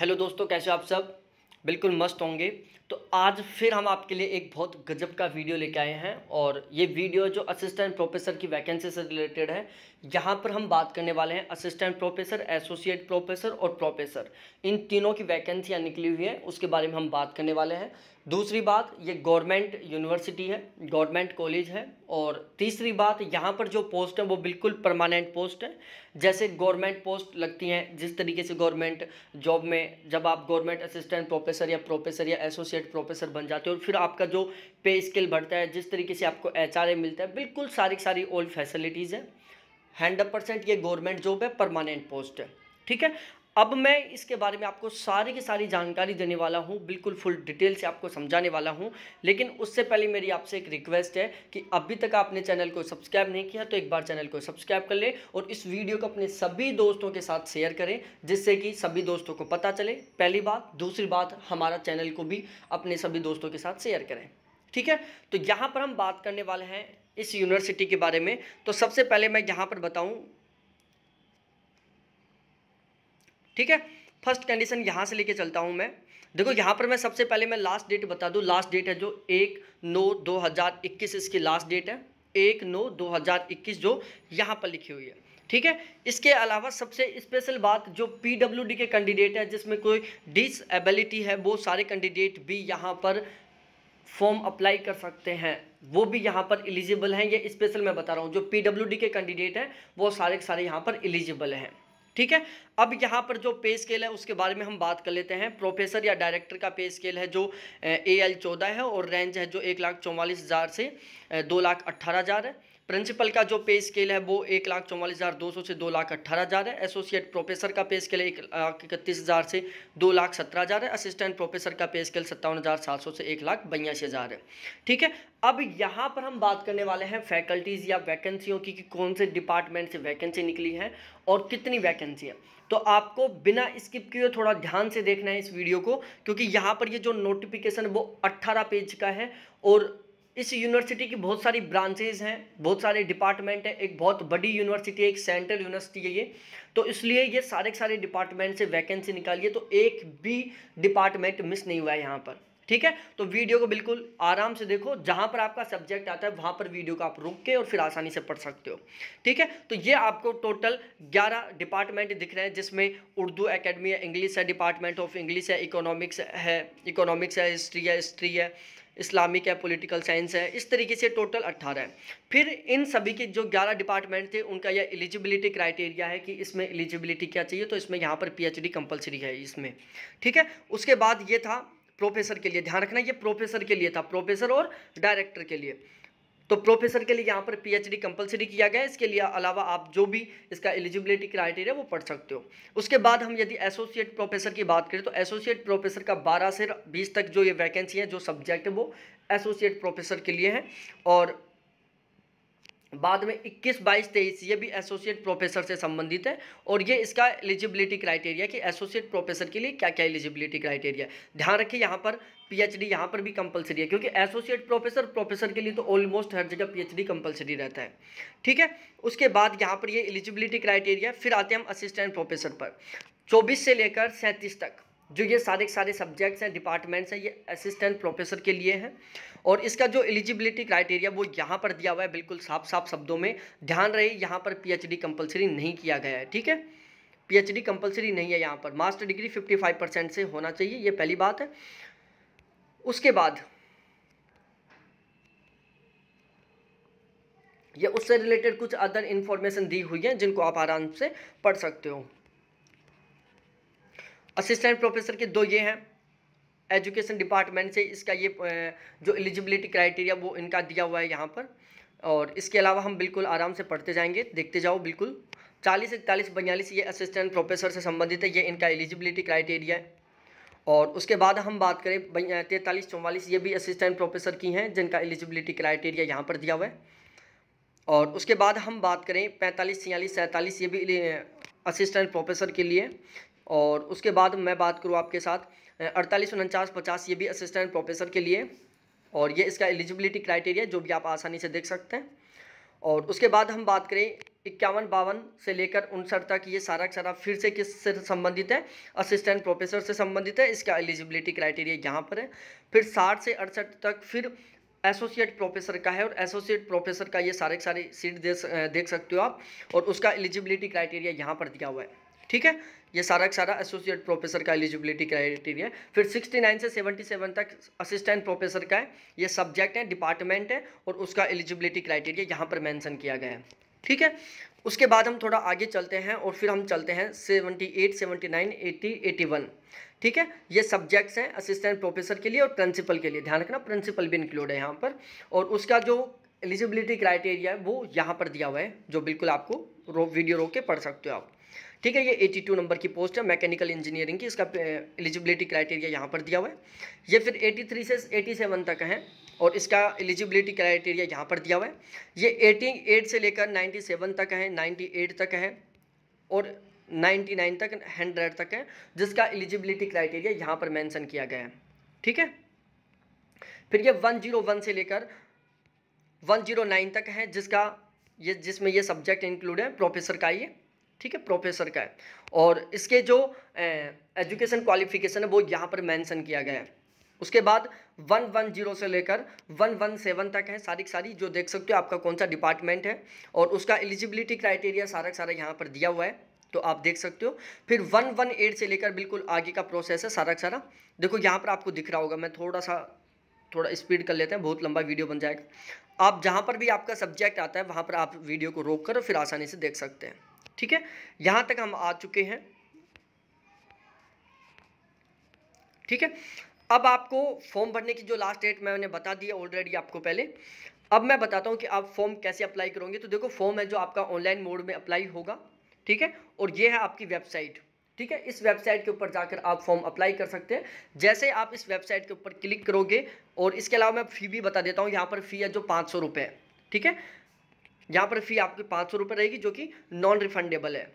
hello दोस्तों कैसे आप सब बिल्कुल मस्त होंगे तो आज फिर हम आपके लिए एक बहुत गजब का वीडियो लेके आए हैं और ये वीडियो जो असिस्टेंट प्रोफेसर की वैकेंसी से रिलेटेड है यहाँ पर हम बात करने वाले हैं असिस्टेंट प्रोफेसर एसोसिएट प्रोफेसर और प्रोफेसर इन तीनों की वैकेंसियाँ निकली हुई हैं उसके बारे में हम बात करने वाले हैं दूसरी बात ये गवर्नमेंट यूनिवर्सिटी है गवर्नमेंट कॉलेज है और तीसरी बात यहाँ पर जो पोस्ट है वो बिल्कुल परमानेंट पोस्ट है जैसे गवर्नमेंट पोस्ट लगती हैं जिस तरीके से गवर्नमेंट जॉब में जब आप गवर्नमेंट असिस्टेंट प्रोफेसर या प्रोफेसर या एसोसिएट एसोसिएट प्रोफेसर बन जाते हो और फिर आपका जो पे स्केल बढ़ता है जिस तरीके से आपको एच मिलता है बिल्कुल सारी सारी ओल्ड फैसिलिटीज़ है हंड्रेड परसेंट ये गवर्नमेंट जॉब है परमानेंट पोस्ट है ठीक है अब मैं इसके बारे में आपको सारी की सारी जानकारी देने वाला हूँ बिल्कुल फुल डिटेल से आपको समझाने वाला हूँ लेकिन उससे पहले मेरी आपसे एक रिक्वेस्ट है कि अभी तक आपने चैनल को सब्सक्राइब नहीं किया तो एक बार चैनल को सब्सक्राइब कर लें और इस वीडियो को अपने सभी दोस्तों के साथ शेयर करें जिससे कि सभी दोस्तों को पता चले पहली बात दूसरी बात हमारा चैनल को भी अपने सभी दोस्तों के साथ शेयर करें ठीक है तो यहाँ पर हम बात करने वाले हैं इस यूनिवर्सिटी के बारे में तो सबसे पहले मैं यहाँ पर बताऊँ ठीक है फर्स्ट कंडीशन यहाँ से लेके चलता हूँ मैं देखो यहाँ पर मैं सबसे पहले मैं लास्ट डेट बता दूँ लास्ट डेट है जो एक नौ दो हज़ार इक्कीस इसकी लास्ट डेट है एक नौ दो हज़ार इक्कीस जो यहाँ पर लिखी हुई है ठीक है इसके अलावा सबसे स्पेशल बात जो पीडब्ल्यूडी के कैंडिडेट है जिसमें कोई डिसएबिलिटी है वो सारे कैंडिडेट भी यहाँ पर फॉर्म अप्लाई कर सकते हैं वो भी यहाँ पर एलिजिबल हैं ये स्पेशल मैं बता रहा हूँ जो पीडब्ल्यूडी के कैंडिडेट हैं वो सारे के सारे यहाँ पर एलिजिबल हैं ठीक है अब यहाँ पर जो पे स्केल है उसके बारे में हम बात कर लेते हैं प्रोफेसर या डायरेक्टर का पे स्केल है जो ए एल चौदह है और रेंज है जो एक लाख चौवालीस हज़ार से दो लाख अट्ठारह हज़ार है प्रिंसिपल का जो पे स्केल है वो एक लाख चौवालीस हज़ार दो सौ से दो लाख अट्ठारह हज़ार है एसोसिएट प्रोफेसर का पे स्केल एक लाख इकतीस हज़ार से दो लाख सत्रह हज़ार है असिस्टेंट प्रोफेसर का पे स्केल सत्तावन हज़ार सात सौ से एक लाख बयासी हज़ार है ठीक है अब यहाँ पर हम बात करने वाले हैं फैकल्टीज़ या वैकेंसियों की कि कौन से डिपार्टमेंट से वैकेंसी निकली है और कितनी वैकेंसी है तो आपको बिना स्किप किए थोड़ा ध्यान से देखना है इस वीडियो को क्योंकि यहाँ पर ये जो नोटिफिकेशन वो 18 पेज का है और इस यूनिवर्सिटी की बहुत सारी ब्रांचेज हैं बहुत सारे डिपार्टमेंट हैं एक बहुत बड़ी यूनिवर्सिटी है एक सेंट्रल यूनिवर्सिटी है ये तो इसलिए ये सारे के सारे डिपार्टमेंट से वैकेंसी निकालिए तो एक भी डिपार्टमेंट मिस नहीं हुआ है यहाँ पर ठीक है तो वीडियो को बिल्कुल आराम से देखो जहाँ पर आपका सब्जेक्ट आता है वहाँ पर वीडियो को आप रुक के और फिर आसानी से पढ़ सकते हो ठीक है तो ये आपको टोटल 11 डिपार्टमेंट दिख रहे हैं जिसमें उर्दू एकेडमी है इंग्लिश है डिपार्टमेंट ऑफ इंग्लिश है इकोनॉमिक्स है इकोनॉमिक्स है हिस्ट्री है हिस्ट्री है इस्लामिक है पॉलिटिकल साइंस है इस तरीके से टोटल अट्ठारह है फिर इन सभी के जो ग्यारह डिपार्टमेंट थे उनका यह एलिजिबिलिटी क्राइटेरिया है कि इसमें एलिजिबिलिटी क्या चाहिए तो इसमें यहाँ पर पीएचडी कंपलसरी है इसमें ठीक है उसके बाद ये था प्रोफेसर के लिए ध्यान रखना ये प्रोफेसर के लिए था प्रोफेसर और डायरेक्टर के लिए तो प्रोफेसर के लिए यहाँ पर पीएचडी कंपलसरी किया गया इसके लिए अलावा आप जो भी इसका एलिजिबिलिटी क्राइटेरिया वो पढ़ सकते हो उसके बाद हम यदि एसोसिएट प्रोफेसर की बात करें तो एसोसिएट प्रोफेसर का 12 से 20 तक जो ये वैकेंसी है जो सब्जेक्ट है वो एसोसिएट प्रोफेसर के लिए है और बाद में 21, 22, 23 ये भी एसोसिएट प्रोफेसर से संबंधित है और ये इसका एलिजिबिलिटी क्राइटेरिया कि एसोसिएट प्रोफेसर के लिए क्या क्या एलिजिबिलिटी क्राइटेरिया ध्यान रखिए यहाँ पर पीएचडी यहाँ पर भी कंपलसरी है क्योंकि एसोसिएट प्रोफेसर प्रोफेसर के लिए तो ऑलमोस्ट हर जगह पीएचडी कंपलसरी रहता है ठीक है उसके बाद यहाँ पर ये एलिजिबिलिटी क्राइटेरिया फिर आते हैं हम असिस्टेंट प्रोफेसर पर चौबीस से लेकर सैंतीस तक जो ये सारे सारे सब्जेक्ट्स हैं डिपार्टमेंट्स हैं ये असिस्टेंट प्रोफेसर के लिए हैं और इसका जो एलिजिबिलिटी क्राइटेरिया वो यहाँ पर दिया हुआ है बिल्कुल साफ साफ शब्दों में ध्यान रहे यहाँ पर पीएचडी कंपलसरी नहीं किया गया है ठीक है पीएचडी कंपलसरी नहीं है यहाँ पर मास्टर डिग्री 55 परसेंट से होना चाहिए ये पहली बात है उसके बाद ये उससे रिलेटेड कुछ अदर इन्फॉर्मेशन दी हुई है जिनको आप आराम से पढ़ सकते हो असिस्टेंट प्रोफेसर के दो ये हैं एजुकेशन डिपार्टमेंट से इसका ये जो एलिजिबिलिटी क्राइटेरिया वो इनका दिया हुआ है यहाँ पर और इसके अलावा हम बिल्कुल आराम से पढ़ते जाएंगे देखते जाओ बिल्कुल चालीस इकतालीस बयालीस ये असिस्टेंट प्रोफेसर से संबंधित है ये इनका एलिजिबिलिटी क्राइटेरिया है और उसके बाद हम बात करें तैंतालीस चौवालीस ये भी असिस्टेंट प्रोफेसर की हैं जिनका एलिजिबिलिटी क्राइटेरिया यहाँ पर दिया हुआ है और उसके बाद हम बात करें पैंतालीस छियालीस सैंतालीस ये भी असिस्टेंट प्रोफेसर के लिए और उसके बाद मैं बात करूँ आपके साथ अड़तालीस उनचास पचास ये भी असिस्टेंट प्रोफेसर के लिए और ये इसका एलिजिबिलिटी क्राइटेरिया जो भी आप आसानी से देख सकते हैं और उसके बाद हम बात करें इक्यावन बावन से लेकर उनसठ तक ये सारा सारा फिर से किस से संबंधित है असिस्टेंट प्रोफेसर से संबंधित है इसका एलिजिबिलिटी क्राइटेरिया यहाँ पर है फिर साठ से अड़सठ तक फिर एसोसिएट प्रोफेसर का है और एसोसिएट प्रोफेसर का ये सारे सारे सीट देख सकते हो आप और उसका एलिजिबिलिटी क्राइटेरिया यहाँ पर दिया हुआ है ठीक है ये सारा का सारा एसोसिएट प्रोफेसर का एलिजिबिलिटी क्राइटेरिया है फिर 69 से 77 तक असिस्टेंट प्रोफेसर का है ये सब्जेक्ट है डिपार्टमेंट है और उसका एलिजिबिलिटी क्राइटेरिया यहाँ पर मैंसन किया गया है ठीक है उसके बाद हम थोड़ा आगे चलते हैं और फिर हम चलते हैं seventy eight seventy nine eighty eighty one ठीक है ये सब्जेक्ट्स हैं असिस्टेंट प्रोफेसर के लिए और प्रिंसिपल के लिए ध्यान रखना प्रिंसिपल भी इंक्लूड है यहाँ पर और उसका जो एलिजिबिलिटी क्राइटेरिया है वो यहाँ पर दिया हुआ है जो बिल्कुल आपको रो वीडियो रोक के पढ़ सकते हो आप ठीक है ये 82 नंबर की पोस्ट है मैकेनिकल इंजीनियरिंग की इसका एलिजिबिलिटी क्राइटेरिया यहाँ पर दिया हुआ है ये फिर 83 से 87 तक है और इसका एलिजिबिलिटी क्राइटेरिया यहाँ पर दिया हुआ है ये 88 से लेकर 97 तक है 98 तक है और 99 तक 100 तक है जिसका एलिजिबिलिटी क्राइटेरिया यहाँ पर मैंसन किया गया है ठीक है फिर ये वन से लेकर वन तक है जिसका ये जिसमें ये सब्जेक्ट इंक्लूड है प्रोफेसर का ये ठीक है प्रोफेसर का है और इसके जो एजुकेशन क्वालिफिकेशन है वो यहाँ पर मेंशन किया गया है उसके बाद वन वन जीरो से लेकर वन वन सेवन तक है सारी सारी जो देख सकते हो आपका कौन सा डिपार्टमेंट है और उसका एलिजिबिलिटी क्राइटेरिया सारा का सारा यहाँ पर दिया हुआ है तो आप देख सकते हो फिर वन वन एट से लेकर बिल्कुल आगे का प्रोसेस है सारा सारा देखो यहाँ पर आपको दिख रहा होगा मैं थोड़ा सा थोड़ा स्पीड कर लेते हैं बहुत लंबा वीडियो बन जाएगा आप जहाँ पर भी आपका सब्जेक्ट आता है वहाँ पर आप वीडियो को रोक कर फिर आसानी से देख सकते हैं ठीक है यहां तक हम आ चुके हैं ठीक है अब आपको फॉर्म भरने की जो लास्ट डेट मैंने बता दी ऑलरेडी आपको पहले अब मैं बताता हूं कि आप फॉर्म कैसे अप्लाई करोगे तो देखो फॉर्म है जो आपका ऑनलाइन मोड में अप्लाई होगा ठीक है और ये है आपकी वेबसाइट ठीक है इस वेबसाइट के ऊपर जाकर आप फॉर्म अप्लाई कर सकते हैं जैसे आप इस वेबसाइट के ऊपर क्लिक करोगे और इसके अलावा मैं फ़ी भी बता देता हूँ यहाँ पर फ़ी है जो पाँच सौ रुपये ठीक है यहाँ पर फ़ी आपकी पाँच सौ रुपये रहेगी जो कि नॉन रिफंडेबल है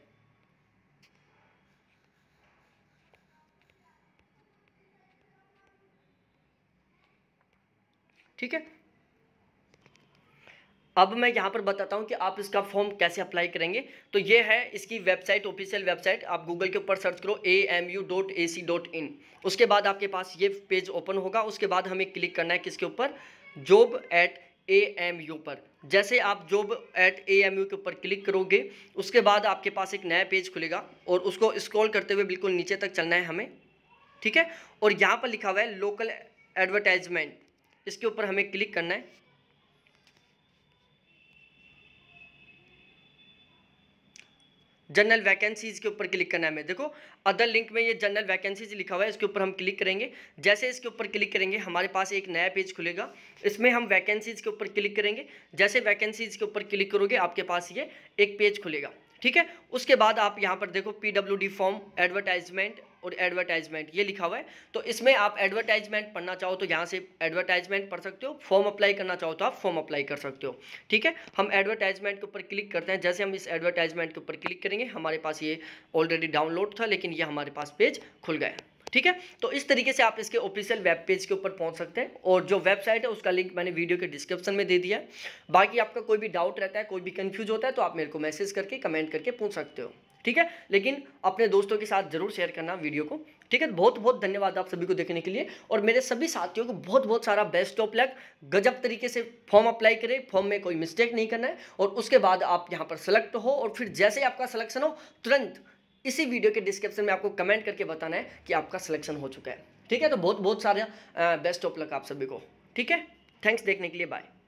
ठीक है अब मैं यहाँ पर बताता हूँ कि आप इसका फॉर्म कैसे अप्लाई करेंगे तो ये है इसकी वेबसाइट ऑफिशियल वेबसाइट आप गूगल के ऊपर सर्च करो A M U dot A C dot in उसके बाद आपके पास ये पेज ओपन होगा उसके बाद हमें क्लिक करना है किसके ऊपर job at A M U पर जैसे आप job at A M U के ऊपर क्लिक करोगे उसके बाद आपके पास एक नया पेज खुलेगा और उसको स्क्रॉल करते हुए बिल्कुल नीचे तक चलना है हमें ठीक है और यहाँ पर लिखा हुआ है लोकल एडवर्टाइजमेंट इसके ऊपर हमें क्लिक करना है जनरल वैकेंसीज़ के ऊपर क्लिक करना है हमें देखो अदर लिंक में ये जनरल वैकेंसीज लिखा हुआ है इसके ऊपर हम क्लिक करेंगे जैसे इसके ऊपर क्लिक करेंगे हमारे पास एक नया पेज खुलेगा इसमें हम वैकेंसीज़ के ऊपर क्लिक करेंगे जैसे वैकेंसीज़ के ऊपर क्लिक करोगे आपके पास ये एक पेज खुलेगा ठीक है उसके बाद आप यहाँ पर देखो P W D form advertisement और एडवर्टाइजमेंट ये लिखा हुआ है तो इसमें आप एडवर्टाइजमेंट पढ़ना चाहो तो यहाँ से एडवर्टाइजमेंट पढ़ सकते हो फॉर्म अप्लाई करना चाहो तो आप फॉर्म अप्लाई कर सकते हो ठीक है हम एडवर्टाइजमेंट के ऊपर क्लिक करते हैं जैसे हम इस एडवर्टाइजमेंट के ऊपर क्लिक करेंगे हमारे पास ये ऑलरेडी डाउनलोड था लेकिन ये हमारे पास पेज खुल गया ठीक है तो इस तरीके से आप इसके ऑफिशियल वेब पेज के ऊपर पहुंच सकते हैं और जो वेबसाइट है उसका लिंक मैंने वीडियो के डिस्क्रिप्शन में दे दिया है बाकी आपका कोई भी डाउट रहता है कोई भी कन्फ्यूज होता है तो आप मेरे को मैसेज करके कमेंट करके पूछ सकते हो ठीक है लेकिन अपने दोस्तों के साथ जरूर शेयर करना वीडियो को ठीक है बहुत बहुत धन्यवाद आप सभी को देखने के लिए और मेरे सभी साथियों को बहुत बहुत सारा बेस्ट ऑफ लक गजब तरीके से फॉर्म अप्लाई करें फॉर्म में कोई मिस्टेक नहीं करना है और उसके बाद आप यहाँ पर सेलेक्ट हो और फिर जैसे ही आपका सलेक्शन हो तुरंत इसी वीडियो के डिस्क्रिप्शन में आपको कमेंट करके बताना है कि आपका सिलेक्शन हो चुका है ठीक है तो बहुत बहुत सारा बेस्ट ऑफ लक आप सभी को ठीक है थैंक्स देखने के लिए बाय